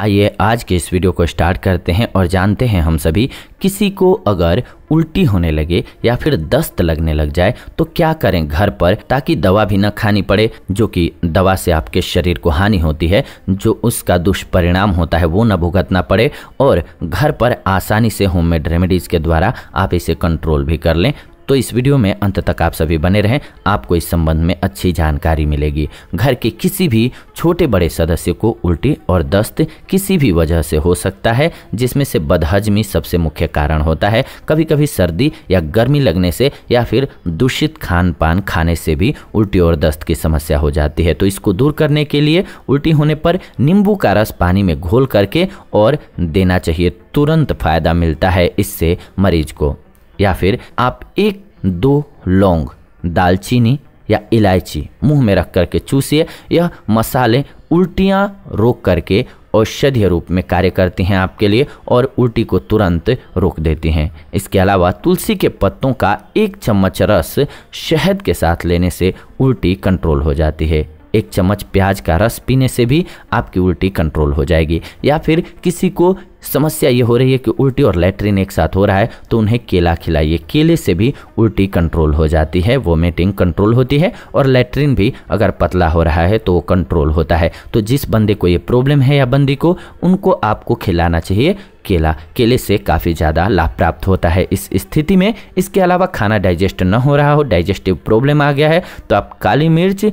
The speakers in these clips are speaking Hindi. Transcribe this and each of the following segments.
आइए आज के इस वीडियो को स्टार्ट करते हैं और जानते हैं हम सभी किसी को अगर उल्टी होने लगे या फिर दस्त लगने लग जाए तो क्या करें घर पर ताकि दवा भी न खानी पड़े जो कि दवा से आपके शरीर को हानि होती है जो उसका दुष्परिणाम होता है वो न भुगतना पड़े और घर पर आसानी से होममेड रेमेडीज़ के द्वारा आप इसे कंट्रोल भी कर लें तो इस वीडियो में अंत तक आप सभी बने रहें आपको इस संबंध में अच्छी जानकारी मिलेगी घर के किसी भी छोटे बड़े सदस्य को उल्टी और दस्त किसी भी वजह से हो सकता है जिसमें से बदहजमी सबसे मुख्य कारण होता है कभी कभी सर्दी या गर्मी लगने से या फिर दूषित खान पान खाने से भी उल्टी और दस्त की समस्या हो जाती है तो इसको दूर करने के लिए उल्टी होने पर नींबू का रस पानी में घोल करके और देना चाहिए तुरंत फ़ायदा मिलता है इससे मरीज को या फिर आप एक दो लौंग दालचीनी या इलायची मुंह में रख करके चूसिए यह मसाले उल्टियाँ रोक करके औषधीय रूप में कार्य करती हैं आपके लिए और उल्टी को तुरंत रोक देती हैं इसके अलावा तुलसी के पत्तों का एक चम्मच रस शहद के साथ लेने से उल्टी कंट्रोल हो जाती है एक चम्मच प्याज का रस पीने से भी आपकी उल्टी कंट्रोल हो जाएगी या फिर किसी को समस्या ये हो रही है कि उल्टी और लेटरिन एक साथ हो रहा है तो उन्हें केला खिलाइए केले से भी उल्टी कंट्रोल हो जाती है वोमिटिंग कंट्रोल होती है और लेटरिन भी अगर पतला हो रहा है तो वो कंट्रोल होता है तो जिस बंदे को ये प्रॉब्लम है या बंदी को उनको आपको खिलाना चाहिए केला केले से काफ़ी ज़्यादा लाभ प्राप्त होता है इस स्थिति में इसके अलावा खाना डाइजेस्ट न हो रहा हो डाइजेस्टिव प्रॉब्लम आ गया है तो आप काली मिर्च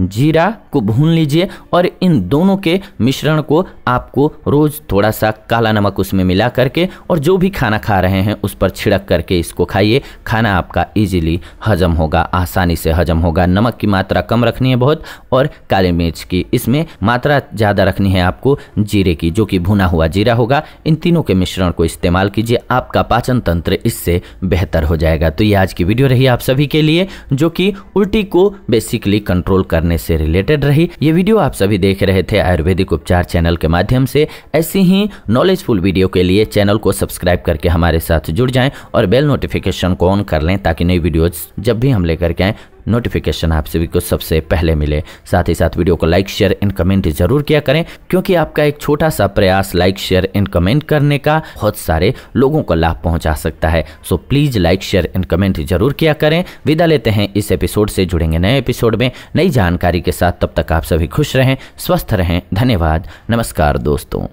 जीरा को भून लीजिए और इन दोनों के मिश्रण को आपको रोज़ थोड़ा सा काला नमक उसमें मिला करके और जो भी खाना खा रहे हैं उस पर छिड़क करके इसको खाइए खाना आपका इजीली हजम होगा आसानी से हजम होगा नमक की मात्रा कम रखनी है बहुत और काले मिर्च की इसमें मात्रा ज़्यादा रखनी है आपको जीरे की जो कि भुना हुआ जीरा होगा इन तीनों के मिश्रण को इस्तेमाल कीजिए आपका पाचन तंत्र इससे बेहतर हो जाएगा तो ये आज की वीडियो रही आप सभी के लिए जो कि उल्टी को बेसिकली कंट्रोल कर करने से रिलेटेड रही ये वीडियो आप सभी देख रहे थे आयुर्वेदिक उपचार चैनल के माध्यम से ऐसी ही नॉलेजफुल वीडियो के लिए चैनल को सब्सक्राइब करके हमारे साथ जुड़ जाएं और बेल नोटिफिकेशन को ऑन कर लें ताकि नई वीडियोज जब भी हम लेकर के आएँ नोटिफिकेशन आप सभी को सबसे पहले मिले साथ ही साथ वीडियो को लाइक शेयर एंड कमेंट जरूर किया करें क्योंकि आपका एक छोटा सा प्रयास लाइक शेयर एंड कमेंट करने का बहुत सारे लोगों को लाभ पहुंचा सकता है so please like share and comment जरूर किया करें विदा लेते हैं इस एपिसोड से जुड़ेंगे नए एपिसोड में नई जानकारी के साथ तब तक आप सभी खुश रहें स्वस्थ रहें धन्यवाद नमस्कार दोस्तों